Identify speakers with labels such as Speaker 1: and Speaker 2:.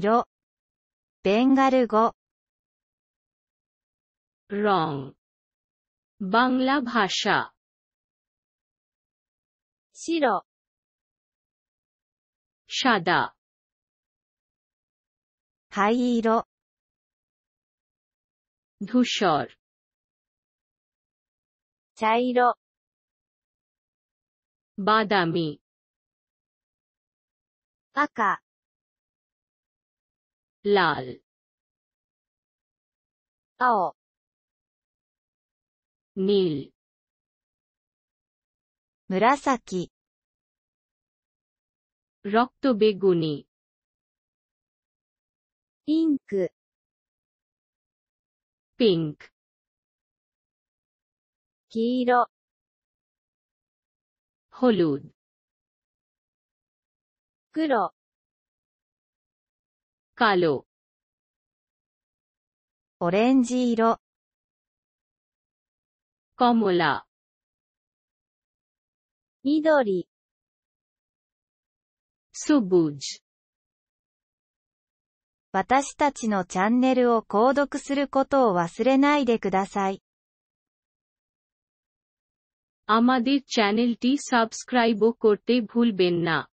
Speaker 1: 色ベンガル語 wrong バングラバシャ白シャダ灰色ドゥショル茶色バダミ赤 लाल 青 नील 紫 রক্ত বেগুনি ピンク pink 黄色 হলুদ 黒 Kalo. Orange iro. k
Speaker 2: o m 私たちのチャンネルを購読することを忘れないでください。アあまでチャンネルティサブスクライブコッテイブルベンナ